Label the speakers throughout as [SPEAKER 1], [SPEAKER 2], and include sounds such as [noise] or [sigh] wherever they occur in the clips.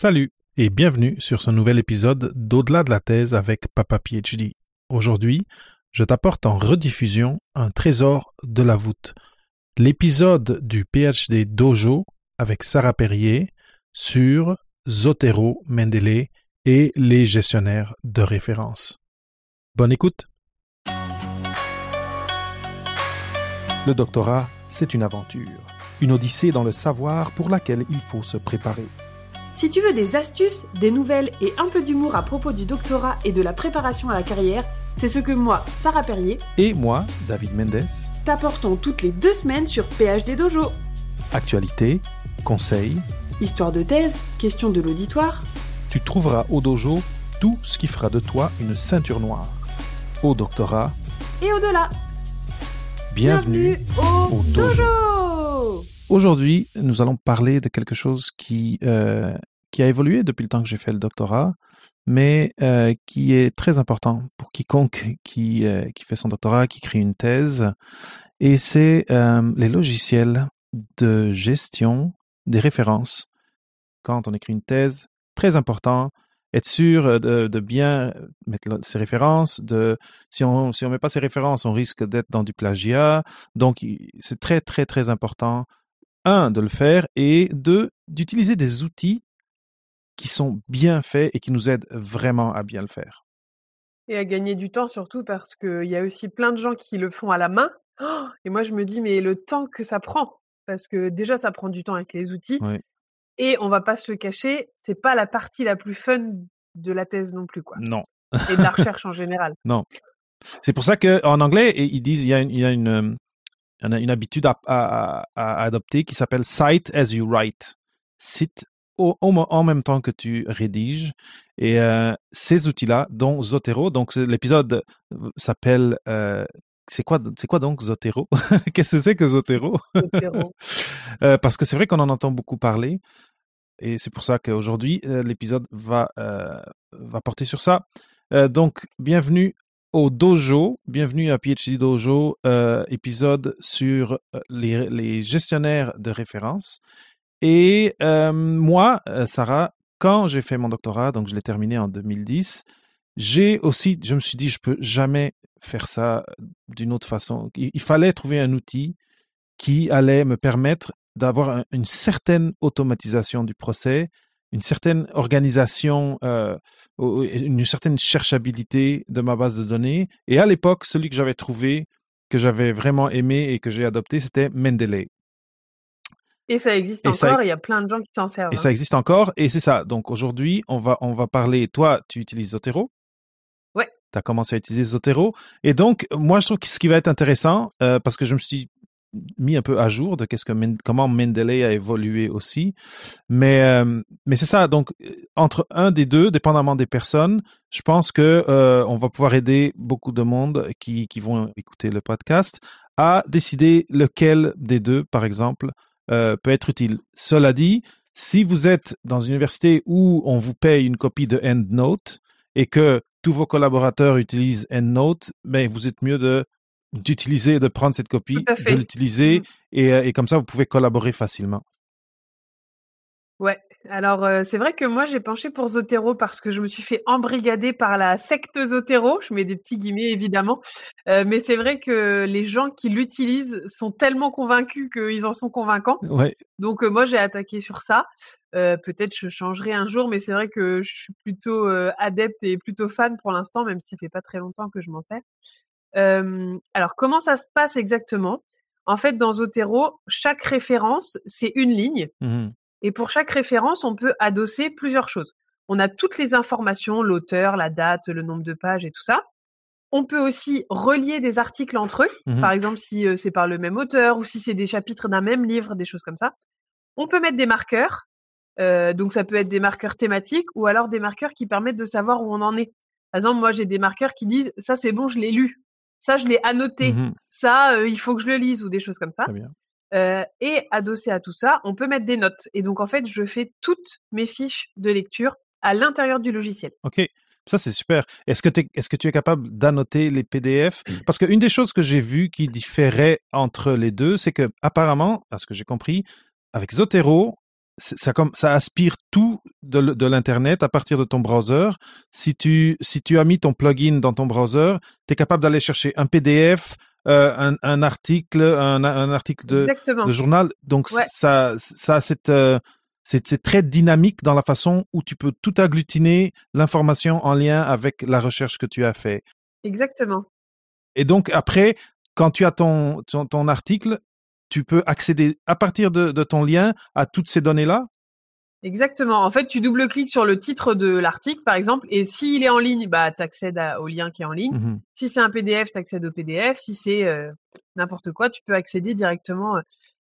[SPEAKER 1] Salut et bienvenue sur ce nouvel épisode d'Au-delà de la thèse avec Papa PhD. Aujourd'hui, je t'apporte en rediffusion un trésor de la voûte, l'épisode du PhD Dojo avec Sarah Perrier sur Zotero Mendeley et les gestionnaires de référence. Bonne écoute. Le doctorat, c'est une aventure, une odyssée dans le savoir pour laquelle il faut se préparer.
[SPEAKER 2] Si tu veux des astuces, des nouvelles et un peu d'humour à propos du doctorat et de la préparation à la carrière, c'est ce que moi, Sarah Perrier,
[SPEAKER 1] et moi, David Mendes,
[SPEAKER 2] t'apportons toutes les deux semaines sur PhD Dojo.
[SPEAKER 1] Actualité, conseils,
[SPEAKER 2] histoire de thèse, questions de l'auditoire.
[SPEAKER 1] Tu trouveras au dojo tout ce qui fera de toi une ceinture noire. Au doctorat et au-delà. Bienvenue, au, dojo. Aujourd'hui, nous allons parler de quelque chose qui euh, qui a évolué depuis le temps que j'ai fait le doctorat, mais euh, qui est très important pour quiconque qui, euh, qui fait son doctorat, qui crée une thèse. Et c'est euh, les logiciels de gestion des références. Quand on écrit une thèse, très important, être sûr de, bien mettre ses références. De, si on si ne on met pas ses références, on risque d'être dans du plagiat. Donc, c'est très, très, très important, un, de le faire, et deux, d'utiliser des outils qui sont bien faits et qui nous aident vraiment à bien le faire.
[SPEAKER 2] Et à gagner du temps surtout parce qu'il y a aussi plein de gens qui le font à la main. Oh, et moi, je me dis, mais le temps que ça prend, parce que déjà, ça prend du temps avec les outils. Et on va pas se le cacher, c'est pas la partie la plus fun de la thèse non plus, quoi. Non. Et de la [laughs] recherche en général.
[SPEAKER 1] Non. C'est pour ça que en anglais, ils disent il y a une, habitude à, à adopter qui s'appelle cite as you write. Cite en même temps que tu rédiges. Et euh, ces outils-là, dont Zotero, donc l'épisode euh, s'appelle euh, c'est quoi, c'est quoi donc Zotero [laughs] Qu'est-ce que c'est que Zotero, [laughs] Parce que c'est vrai qu'on en entend beaucoup parler, et c'est pour ça qu'aujourd'hui l'épisode va va porter sur ça. donc, bienvenue au dojo, bienvenue à PhD Dojo, épisode sur les, les, gestionnaires de référence. Et euh, moi, euh, Sarah, quand j'ai fait mon doctorat, donc je l'ai terminé en 2010, j'ai aussi, je me suis dit, je peux jamais faire ça euh, d'une autre façon. Il, fallait trouver un outil qui allait me permettre d'avoir une certaine automatisation du procès, une certaine organisation, une certaine cherchabilité de ma base de données. Et à l'époque, celui que j'avais trouvé, que j'avais vraiment aimé et que j'ai adopté, c'était Mendeley.
[SPEAKER 2] Et ça existe encore, il y a plein de gens qui s'en servent. Et hein. ça
[SPEAKER 1] existe encore, et c'est ça. Donc aujourd'hui, on va, on va parler. Toi, tu utilises Zotero Ouais. Tu as commencé à utiliser Zotero. Et donc, moi, je trouve que ce qui va être intéressant, euh, parce que je me suis mis un peu à jour de qu'est-ce que comment Mendeley a évolué aussi. Mais euh, mais c'est ça. Donc euh, entre un des deux, dépendamment des personnes, je pense que euh, on va pouvoir aider beaucoup de monde qui qui vont écouter le podcast à décider lequel des deux, par exemple, euh, peut être utile. Cela dit, si vous êtes dans une université où on vous paye une copie de EndNote et que tous vos collaborateurs utilisent EndNote, mais vous êtes mieux de d'utiliser, de prendre cette copie, de l'utiliser, mm. et, euh, et comme ça, vous pouvez collaborer facilement.
[SPEAKER 2] Ouais, alors, euh, c'est vrai que moi, j'ai penché pour Zotero parce que je me suis fait embrigader par la secte Zotero. Je mets des petits guillemets, évidemment. Euh, mais c'est vrai que les gens qui l'utilisent sont tellement convaincus qu'ils en sont convaincants. Donc, euh, moi, j'ai attaqué sur ça. Peut-être je changerai un jour, mais c'est vrai que je suis plutôt adepte et plutôt fan pour l'instant, même si ça fait pas très longtemps que je m'en sers. alors, comment ça se passe exactement en fait, dans Zotero, chaque référence, c'est une ligne. Mmh et pour chaque référence, on peut adosser plusieurs choses. On a toutes les informations, l'auteur, la date, le nombre de pages et tout ça. On peut aussi relier des articles entre eux, mmh par exemple si euh, c'est par le même auteur ou si c'est des chapitres d'un même livre, des choses comme ça. On peut mettre des marqueurs, euh, donc ça peut être des marqueurs thématiques ou alors des marqueurs qui permettent de savoir où on en est. Par exemple, moi j'ai des marqueurs qui disent ça c'est bon, je l'ai lu, ça je l'ai annoté, mmh ça euh, il faut que je le lise ou des choses comme ça. Très bien. Euh, et adossé à tout ça, on peut mettre des notes. Et donc, en fait, je fais toutes mes fiches de lecture à l'intérieur du logiciel.
[SPEAKER 1] OK. Ça, c'est super. Est-ce que, tu es capable d'annoter les PDF? Mmh. Parce qu'une des choses que j'ai vues qui différait entre les deux, c'est que, apparemment, à ce que j'ai compris, avec Zotero, ça, comme, ça aspire tout de, l'Internet à partir de ton browser. Si tu, si tu as mis ton plugin dans ton browser, tu es capable d'aller chercher un PDF, euh, un, article, un, article de, journal. Donc ça, ça euh, c'est c'est très dynamique dans la façon où tu peux tout agglutiner l'information en lien avec la recherche que tu as fait. Exactement. Et donc après, quand tu as ton, ton article, tu peux accéder à partir de, ton lien à toutes ces données-là
[SPEAKER 2] Exactement. En fait, tu double-cliques sur le titre de l'article, par exemple, et s'il est en ligne, bah, tu accèdes au lien qui est en ligne. Mmh si c'est un PDF, tu accèdes au PDF. Si c'est euh, n'importe quoi, tu peux accéder directement. Euh,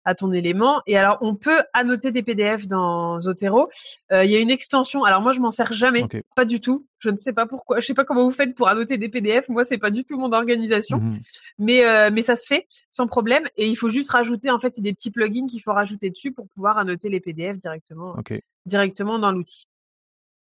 [SPEAKER 2] à ton élément. Et alors, on peut annoter des PDF dans Zotero. Euh, il y a une extension. Alors moi, je m'en sers jamais, pas du tout. Je ne sais pas pourquoi. Je sais pas comment vous faites pour annoter des PDF. Moi, c'est pas du tout mon organisation, mhm. mais euh, mais ça se fait sans problème. Et il faut juste rajouter en fait des petits plugins qu'il faut rajouter dessus pour pouvoir annoter les PDF directement euh, directement dans l'outil.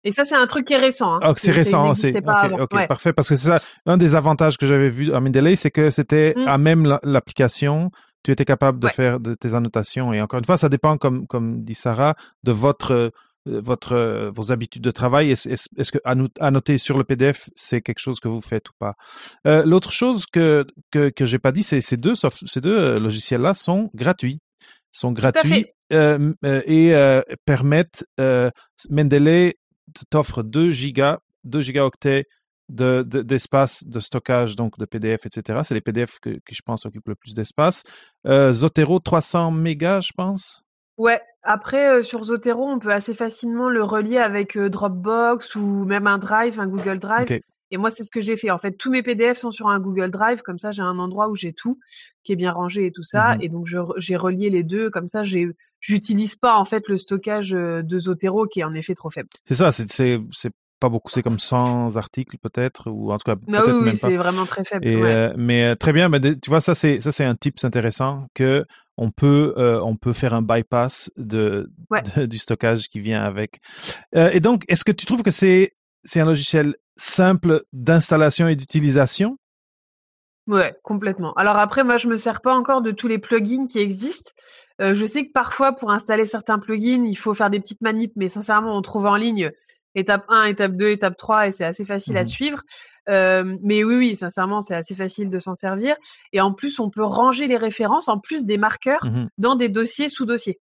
[SPEAKER 2] Et ça, c'est un truc qui est récent. Hein. Ah, c'est récent, hein, c'est parfait.
[SPEAKER 1] Parce que c'est ça, un des avantages que j'avais vu à Mendeley, c'est que c'était mmh. à même l'application tu étais capable de faire de tes annotations. Et encore une fois, ça dépend, comme, comme dit Sarah, de votre euh, votre, euh, vos habitudes de travail. Est-ce, que à que sur le PDF, c'est quelque chose que vous faites ou pas euh, L'autre chose que que, que j'ai pas dit, c'est ces deux, ces deux logiciels-là sont gratuits, sont gratuits et permettent. Mendeley t'offre 2 gigas, 2 gigaoctets d'espace de, de, stockage, donc de PDF, etc. C'est les PDF qui, je pense, occupent le plus d'espace. Euh, Zotero, 300 mégas, je pense.
[SPEAKER 2] Ouais, après, euh, sur Zotero, on peut assez facilement le relier avec euh, Dropbox ou même un Drive, un Google Drive. Et moi, c'est ce que j'ai fait. En fait, tous mes PDF sont sur un Google Drive. Comme ça, j'ai un endroit où j'ai tout, qui est bien rangé et tout ça. Mhm. Et donc, j'ai relié les deux. Comme ça, j'ai, j'utilise pas, en fait, le stockage de Zotero, qui est en effet trop faible.
[SPEAKER 1] C'est ça. C'est, pas beaucoup. C'est comme 100 articles peut-être, ou en tout cas. Non, bah oui, même c'est vraiment très faible. Euh, mais euh, très bien, mais, tu vois, ça c'est ça c'est un tips intéressant que on peut euh, on peut faire un bypass de, du stockage qui vient avec. et donc, est-ce que tu trouves que c'est c'est un logiciel simple d'installation et d'utilisation
[SPEAKER 2] Ouais, complètement. Alors après, moi, je me sers pas encore de tous les plugins qui existent. je sais que parfois, pour installer certains plugins, il faut faire des petites manips, mais sincèrement, on trouve en ligne étape 1, étape 2, étape 3, et c'est assez facile à mmh suivre. Euh, mais oui, oui, sincèrement, c'est assez facile de s'en servir. Et en plus, on peut ranger les références, en plus des marqueurs, mmh dans des dossiers sous-dossiers.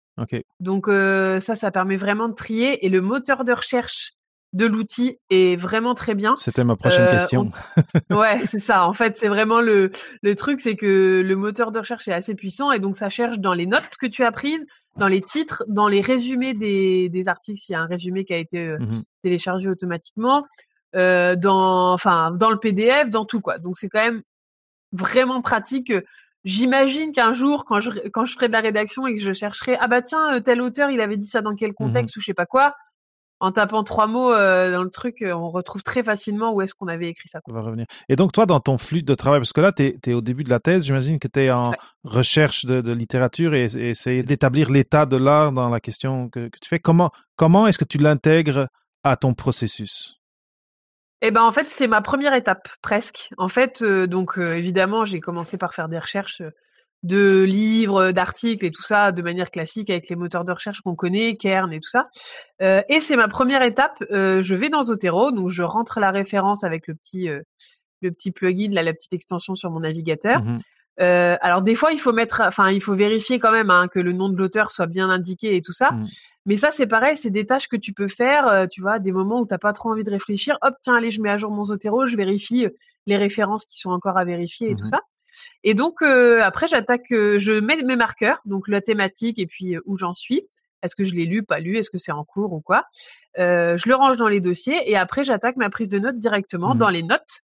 [SPEAKER 2] Donc euh, ça, ça permet vraiment de trier. Et le moteur de recherche de l'outil est vraiment très bien. C'était ma prochaine euh, question. [laughs] Ouais, c'est ça. En fait, c'est vraiment le, le truc, c'est que le moteur de recherche est assez puissant et donc ça cherche dans les notes que tu as prises, dans les titres, dans les résumés des, des articles, s'il y a un résumé qui a été euh, mmh téléchargé automatiquement, euh, dans, enfin, dans le PDF, dans tout quoi. Donc c'est quand même vraiment pratique. J'imagine qu'un jour, quand je quand je ferai de la rédaction et que je chercherai, ah bah tiens, euh, tel auteur, il avait dit ça dans quel mmh contexte ou je sais pas quoi, en tapant trois mots euh, dans le truc, euh, on retrouve très facilement où est-ce qu'on avait écrit ça.
[SPEAKER 1] On va revenir. Et donc, toi, dans ton flux de travail, parce que là, tu es, au début de la thèse, j'imagine que tu es en recherche de, littérature et, essayer d'établir l'état de l'art dans la question que, tu fais. Comment, comment est-ce que tu l'intègres à ton processus
[SPEAKER 2] eh ben en fait c'est ma première étape presque. En fait euh, donc évidemment j'ai commencé par faire des recherches de livres, d'articles et tout ça de manière classique avec les moteurs de recherche qu'on connaît, Kern et tout ça. Euh, et c'est ma première étape. Euh, je vais dans Zotero, donc je rentre la référence avec le petit euh, le petit plugin, là, la petite extension sur mon navigateur. Mm-hmm. alors des fois il faut mettre, enfin il faut vérifier quand même hein, que le nom de l'auteur soit bien indiqué et tout ça. Mm. Mais ça c'est pareil, c'est des tâches que tu peux faire, tu vois, des moments où t'as pas trop envie de réfléchir. Hop tiens allez je mets à jour mon Zotero, je vérifie les références qui sont encore à vérifier et mm-hmm. tout ça. Et donc euh, après, j'attaque, euh, je mets mes marqueurs, donc la thématique et puis euh, où j'en suis. Est-ce que je l'ai lu, pas lu Est-ce que c'est en cours ou quoi Je le range dans les dossiers et après, j'attaque ma prise de notes directement mmh. dans les notes.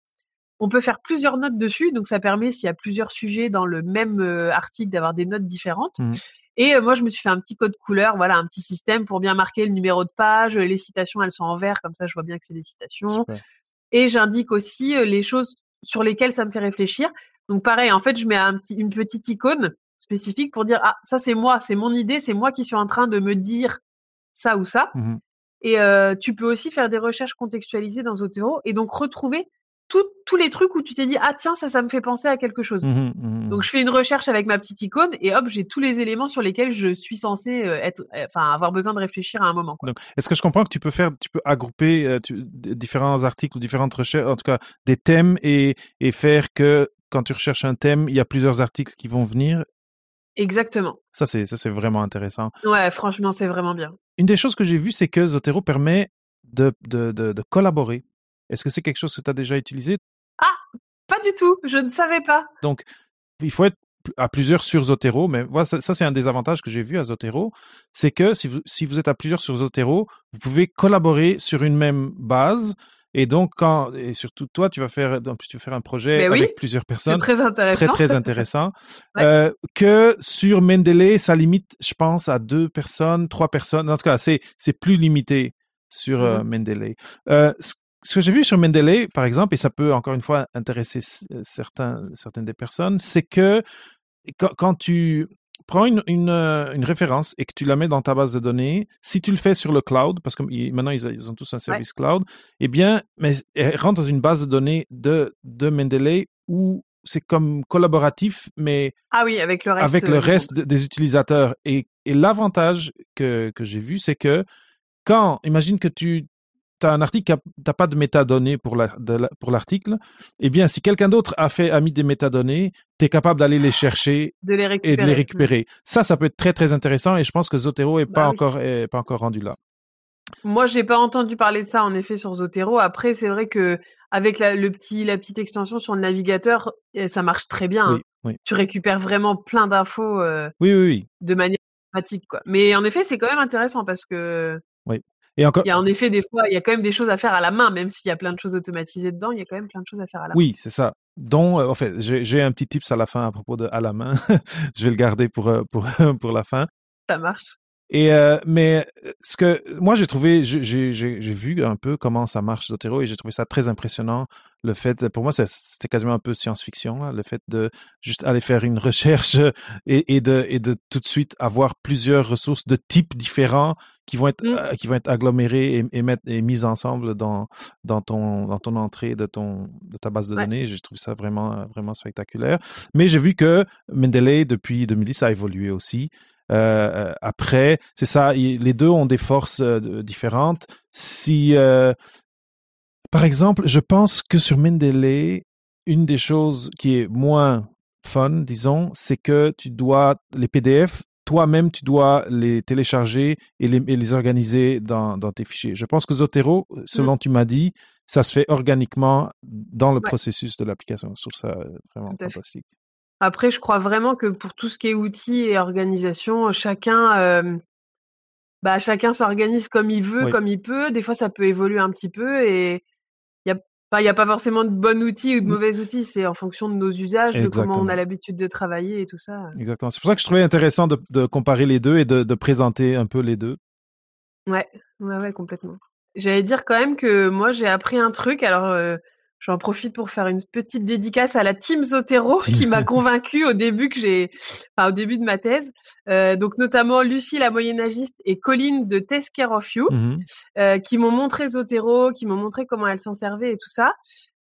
[SPEAKER 2] On peut faire plusieurs notes dessus, donc ça permet s'il y a plusieurs sujets dans le même article d'avoir des notes différentes. Mmh. Et moi, je me suis fait un petit code couleur, voilà, un petit système pour bien marquer le numéro de page. Les citations, elles sont en vert, comme ça, je vois bien que c'est des citations. Et j'indique aussi les choses sur lesquelles ça me fait réfléchir. Donc pareil, en fait, je mets un petit, une petite icône spécifique pour dire ah ça c'est moi, c'est mon idée, c'est moi qui suis en train de me dire ça ou ça. Mmh et euh, tu peux aussi faire des recherches contextualisées dans Zotero et donc retrouver tout, tous les trucs où tu t'es dit ah tiens ça ça me fait penser à quelque chose. Mmh mmh donc je fais une recherche avec ma petite icône et hop j'ai tous les éléments sur lesquels je suis censé euh, être euh, enfin avoir besoin de réfléchir à un
[SPEAKER 1] moment. Donc est-ce que je comprends que tu peux faire tu peux agrouper euh, différents articles ou différentes recherches en tout cas des thèmes et, et faire que quand tu recherches un thème, il y a plusieurs articles qui vont venir. Exactement. Ça, c'est, ça, c'est vraiment intéressant.
[SPEAKER 2] Ouais, franchement, c'est vraiment bien.
[SPEAKER 1] Une des choses que j'ai vues, c'est que Zotero permet de, de, collaborer. Est-ce que c'est quelque chose que tu as déjà utilisé Ah,
[SPEAKER 2] pas du tout. Je ne savais pas.
[SPEAKER 1] Donc, il faut être à plusieurs sur Zotero, mais voilà, ça, c'est un des avantages que j'ai vu à Zotero, c'est que si vous, si vous êtes à plusieurs sur Zotero, vous pouvez collaborer sur une même base et donc, quand, et surtout toi, tu vas faire, en plus, tu faire un projet avec plusieurs [laughs] personnes. très intéressant. Très, très [laughs] intéressant. Euh, que sur Mendeley, ça limite, je pense, à deux personnes, trois personnes. En tout cas, c'est, plus limité sur mmh euh, Mendeley. Euh, ce, que j'ai vu sur Mendeley, par exemple, et ça peut encore une fois intéresser certains, certaines des personnes, c'est que quand tu, prends euh, une, référence et que tu la mets dans ta base de données, si tu le fais sur le cloud, parce que maintenant ils, ont tous un service cloud, eh bien, mais eh, rentre dans une base de données de, de Mendeley où c'est comme collaboratif, mais ah oui, avec le reste, avec le euh, reste des utilisateurs. Et, l'avantage que, que j'ai vu, c'est que quand, imagine que tu tu un article, tu n'as pas de métadonnées pour l'article, eh bien, si quelqu'un d'autre a fait, a mis des métadonnées, tu es capable d'aller les chercher
[SPEAKER 2] et de les récupérer.
[SPEAKER 1] Ça, ça peut être très, très intéressant et je pense que Zotero n'est pas, bah encore, pas encore rendu là.
[SPEAKER 2] Moi, je n'ai pas entendu parler de ça, en effet, sur Zotero. Après, c'est vrai que avec la, le petit, la petite extension sur le navigateur, eh, ça marche très bien. Hein. Tu récupères vraiment plein d'infos euh, Oui, oui, de manière pratique. Quoi. Mais en effet, c'est quand même intéressant parce que
[SPEAKER 1] oui encore... Il
[SPEAKER 2] y en effet des fois, il y a quand même des choses à faire à la main, même s'il y a plein de choses automatisées dedans, il y a quand même plein de choses à faire à la main. Oui,
[SPEAKER 1] c'est ça. Donc, euh, en fait, j'ai un petit tips à la fin à propos de à la main. [laughs] je vais le garder pour, euh, pour, [laughs] pour la fin. Ça marche. Et euh, mais ce que moi j'ai trouvé, j'ai vu un peu comment ça marche Zotero et j'ai trouvé ça très impressionnant le fait, euh, pour moi, c'était quasiment un peu science-fiction, le fait de juste aller faire une recherche euh, et, de, et de tout de suite avoir plusieurs ressources de types différents qui vont être, mmh. euh, qui vont être agglomérées et, et, mises ensemble dans, dans, ton, dans ton entrée de, ton, de ta base de données. Je trouve ça vraiment, vraiment spectaculaire. Mais j'ai vu que Mendeley, depuis 2010, a évolué aussi. après, c'est ça, les deux ont des forces différentes. Si, par exemple, je pense que sur Mendeley, une des choses qui est moins fun, disons, c'est que tu dois les PDF, toi-même, tu dois les télécharger et les, organiser dans, tes fichiers. Je pense que Zotero, selon mm. tu m'as dit, ça se fait organiquement dans le processus de l'application. Je trouve ça euh, vraiment fantastique.
[SPEAKER 2] Après, je crois vraiment que pour tout ce qui est outils et organisation, chacun, euh, bah, chacun s'organise comme il veut, comme il peut. Des fois, ça peut évoluer un petit peu et il n'y a pas forcément de bons outils ou de mauvais outils, c'est en fonction de nos usages, de comment on a l'habitude de travailler et tout ça.
[SPEAKER 1] Exactement. C'est pour ça que je trouvais intéressant de, comparer les deux et de, présenter un peu les deux.
[SPEAKER 2] Ouais, ouais, ouais, complètement. J'allais dire quand même que moi j'ai appris un truc. Alors, euh, J'en profite pour faire une petite dédicace à la team Zotero qui m'a convaincu au début que j'ai, au début de ma thèse. Euh, donc notamment Lucie la moyenâgiste et Colline de Test Care of You mmh euh, qui m'ont montré Zotero, qui m'ont montré comment elle s'en servait et tout ça.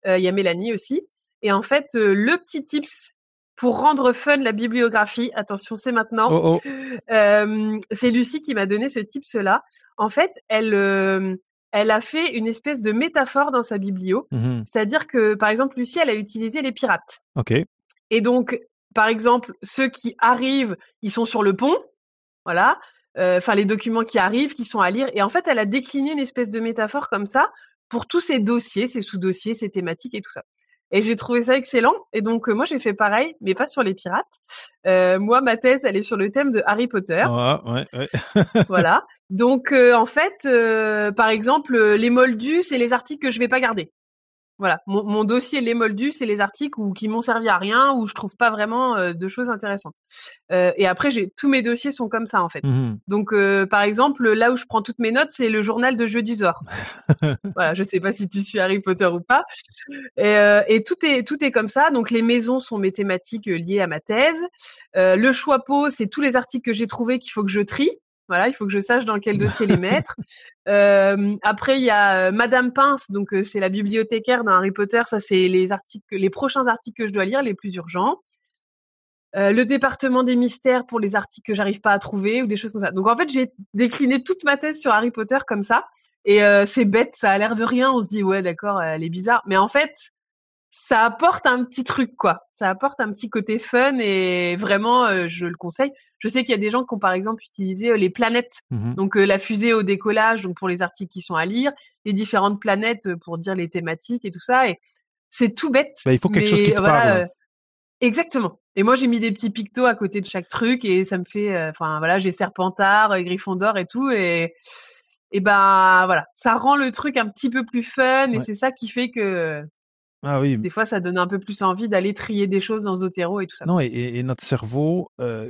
[SPEAKER 2] Euh, il y a Mélanie aussi. Et en fait, le petit tips pour rendre fun la bibliographie, attention, c'est maintenant. Oh, oh. c'est Lucie qui m'a donné ce tips là. En fait, elle elle a fait une espèce de métaphore dans sa biblio. Mmh C'est-à-dire que, par exemple, Lucie, elle a utilisé les pirates. OK. Et donc, par exemple, ceux qui arrivent, ils sont sur le pont. Voilà. Euh, enfin, les documents qui arrivent, qui sont à lire. Et en fait, elle a décliné une espèce de métaphore comme ça pour tous ces dossiers, ces sous-dossiers, ces thématiques et tout ça. Et j'ai trouvé ça excellent. Et donc, euh, moi, j'ai fait pareil, mais pas sur les pirates. Euh, moi, ma thèse, elle est sur le thème de Harry Potter. Ah,
[SPEAKER 1] [laughs]
[SPEAKER 2] voilà. Donc, euh, en fait, par exemple, les moldus, c'est les articles que je vais pas garder. Voilà, mon, dossier les moldus, c'est les articles où, qui m'ont servi à rien, où je trouve pas vraiment euh, de choses intéressantes. Euh, et après, j'ai tous mes dossiers sont comme ça en fait. Mmh Donc, euh, par exemple, là où je prends toutes mes notes, c'est le journal de jeu Zor. [laughs] voilà, je sais pas si tu suis Harry Potter ou pas. Et, tout est tout est comme ça. Donc, les maisons sont mes thématiques liées à ma thèse. le choix c'est tous les articles que j'ai trouvés qu'il faut que je trie. Voilà, il faut que je sache dans quel dossier les [laughs] mettre. après, il y a Madame Pince, donc c'est la bibliothécaire dans Harry Potter. Ça, c'est les articles, les prochains articles que je dois lire, les plus urgents. le département des mystères pour les articles que j'arrive pas à trouver ou des choses comme ça. Donc en fait, j'ai décliné toute ma thèse sur Harry Potter comme ça. Et c'est bête, ça a l'air de rien. On se dit ouais, d'accord, elle est bizarre. Mais en fait, ça apporte un petit truc, quoi. Ça apporte un petit côté fun et vraiment, euh, je le conseille. Je sais qu'il y a des gens qui ont par exemple utilisé euh, les planètes, mmh donc euh, la fusée au décollage, donc pour les articles qui sont à lire, les différentes planètes pour dire les thématiques et tout ça. Et c'est tout bête. Bah, il faut quelque chose qui te parle. exactement. Et moi, j'ai mis des petits pictos à côté de chaque truc et ça me fait, enfin voilà, j'ai Serpentard, Gryffondor et tout et et ben voilà, ça rend le truc un petit peu plus fun et c'est ça qui fait que ah oui. Des fois, ça donne un peu plus envie d'aller trier des choses dans Zotero et tout ça.
[SPEAKER 1] Non, et, notre cerveau, euh,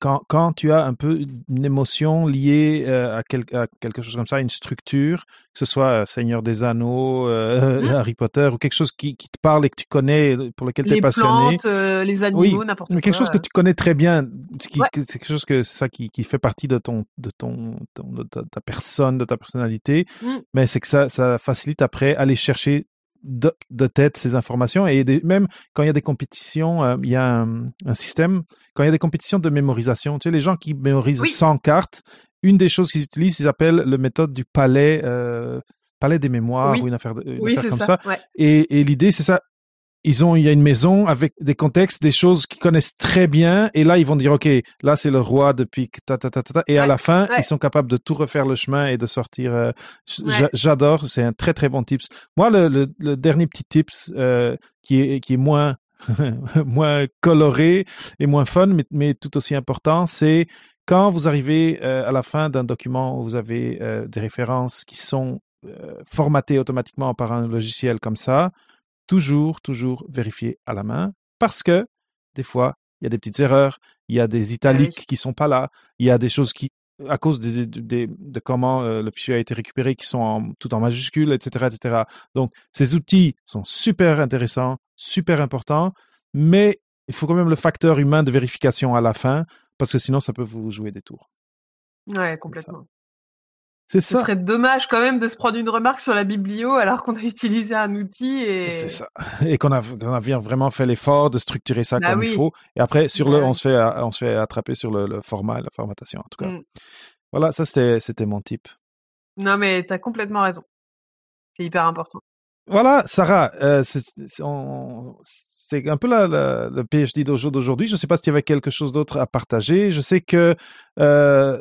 [SPEAKER 1] quand, tu as un peu une émotion liée euh, à, quelque chose comme ça, une structure, que ce soit euh, Seigneur des Anneaux, mmh. [laughs] Harry Potter, ou quelque chose qui, te parle et que tu connais, pour lequel tu es passionné. Plantes, les animaux, n'importe quoi. Quelque chose que tu connais très bien, c'est quelque chose que ça qui, fait partie de ton, de ton, de ta, personne, de ta personnalité. Mmh. Mais c'est que ça, ça facilite après aller chercher de, tête ces informations. Et même quand il y a des compétitions, euh, il y a un, système, quand il y a des compétitions de mémorisation, tu sais, les gens qui mémorisent sans carte cartes, une des choses qu'ils utilisent, ils appellent le méthode du palais. Euh, palais des mémoires ou une affaire, comme ça. et l'idée, c'est ça ils ont, il y a une maison avec des contextes, des choses qu'ils connaissent très bien. Et là, ils vont dire, OK, là, c'est le roi depuis ta, ta, ta, ta, Et à la fin, ils sont capables de tout refaire le chemin et de sortir. Euh, j'adore. C'est un très, très bon tips. Moi, le, le, le dernier petit tips, euh, qui est, qui est moins, [laughs] moins coloré et moins fun, mais, mais tout aussi important, c'est quand vous arrivez euh, à la fin d'un document où vous avez des références qui sont formatées automatiquement par un logiciel comme ça, toujours, toujours vérifier à la main parce que des fois, il y a des petites erreurs, il y a des ah italiques qui ne sont pas là, il y a des choses qui, à cause de, comment euh, le fichier a été récupéré, qui sont tout en majuscules, etc., etc. Donc, ces outils sont super intéressants, super importants, mais il faut quand même le facteur humain de vérification à la fin, parce que sinon, ça peut vous jouer des tours.
[SPEAKER 2] Oui, complètement ça. Ce serait dommage quand même de se prendre une remarque sur la biblio alors qu'on a utilisé un outil et. C'est ça.
[SPEAKER 1] Et qu'on a, qu'on vraiment fait l'effort de structurer ça bah comme il faut. Et après, sur le, bah on se fait, on se fait attraper sur le, format et la formatation, en tout cas. Mmh. Voilà, ça c'était, c'était mon type.
[SPEAKER 2] Non, mais t'as complètement raison. C'est hyper important.
[SPEAKER 1] Voilà, Sarah, euh, c'est, c'est un peu la, le PhD d'aujourd'hui. Je ne sais pas s'il y avait quelque chose d'autre à partager. Je sais que euh,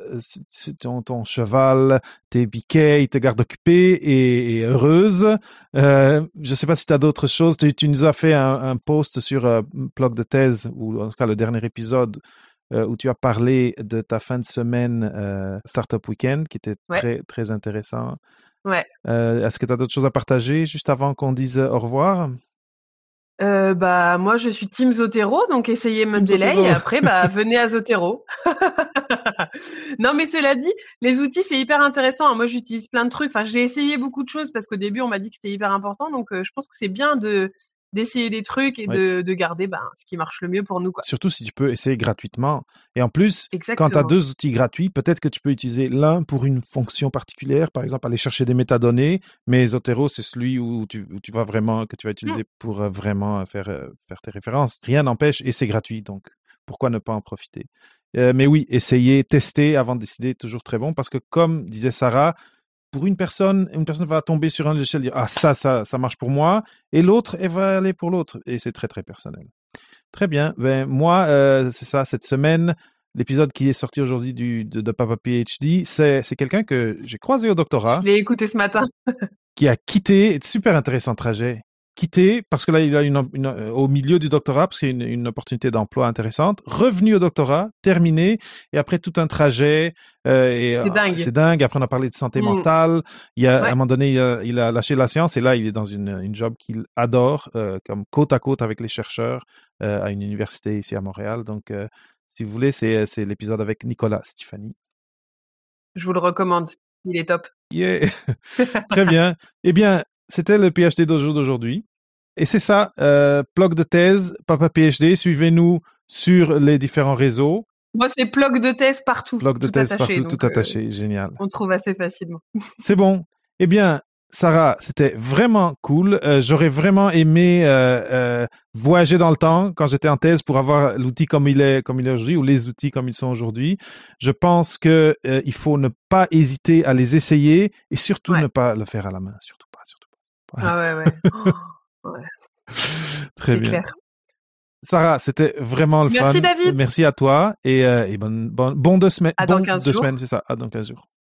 [SPEAKER 1] ton, ton, cheval, tes biquets, ils te gardent occupé et, heureuse. Euh, je ne sais pas si tu as d'autres choses. Tu, nous as fait un, post sur un euh, blog de thèse, ou en tout cas le dernier épisode, où tu as parlé de ta fin de semaine Startup Weekend, qui était très, très intéressant. Ouais. Est-ce que tu as d'autres choses à partager juste avant qu'on dise au revoir
[SPEAKER 2] euh, bah moi je suis team Zotero, donc essayez moi et après bah [laughs] venez à Zotero. non mais cela dit, les outils c'est hyper intéressant. Moi j'utilise plein de trucs. Enfin j'ai essayé beaucoup de choses parce qu'au début on m'a dit que c'était hyper important, donc euh, je pense que c'est bien de d'essayer des trucs et de, garder ben, ce qui marche le mieux pour nous.
[SPEAKER 1] Surtout si tu peux essayer gratuitement. Et en plus, quand tu as deux outils gratuits, peut-être que tu peux utiliser l'un pour une fonction particulière, par exemple aller chercher des métadonnées, mais Zotero, c'est celui où tu, vraiment, que tu vas mmh. utiliser pour euh, vraiment euh, faire, euh, faire tes références. Rien n'empêche et c'est gratuit, donc pourquoi ne pas en profiter mais oui, essayer tester avant de décider, toujours très bon, parce que comme disait Sarah, pour une personne, une personne va tomber sur un et dire ah ça ça ça marche pour moi, et l'autre elle va aller pour l'autre, et c'est très très personnel. Très bien. Ben moi euh, c'est ça cette semaine. L'épisode qui est sorti aujourd'hui de, Papa PhD, c'est, c'est quelqu'un que j'ai croisé au doctorat. Je l'ai écouté ce matin. qui a quitté, super intéressant trajet, quitté parce que là il a une, euh, au milieu du doctorat parce qu'il y a une, opportunité d'emploi intéressante, revenu au doctorat, terminé et après tout un trajet euh, euh, c'est dingue. Après on a parlé de santé hmm. mentale. Il a à un moment donné il a, lâché la science et là il est dans une, job qu'il adore comme côte à côte avec les chercheurs à une université ici à Montréal. Donc si vous voulez c'est c'est l'épisode avec Nicolas Stéphanie.
[SPEAKER 2] Je vous le recommande. Il est top.
[SPEAKER 1] Yeah. [laughs] Très bien. eh bien, c'était le PhD d'aujourd'hui. Et c'est ça, euh, de thèse, Papa PhD. Suivez-nous sur les différents réseaux.
[SPEAKER 2] Moi, c'est blog de thèse partout. Blog de thèse partout, tout euh,
[SPEAKER 1] attaché. Génial.
[SPEAKER 2] On trouve assez facilement.
[SPEAKER 1] [laughs] c'est bon. Eh bien, Sarah, c'était vraiment cool. Euh, j'aurais vraiment aimé euh, voyager dans le temps quand j'étais en thèse pour avoir l'outil comme il est, comme il est aujourd'hui ou les outils comme ils sont aujourd'hui. Je pense qu'il il faut ne pas hésiter à les essayer et surtout ne pas le faire à la main. Surtout. Ah ouais, ouais. [laughs] Oh, Très bien. Sarah, c'était vraiment le fun. Merci David. Merci à toi euh, et, bonne, bonne, bon deux semaines. À c'est ça. À dans 15 jours.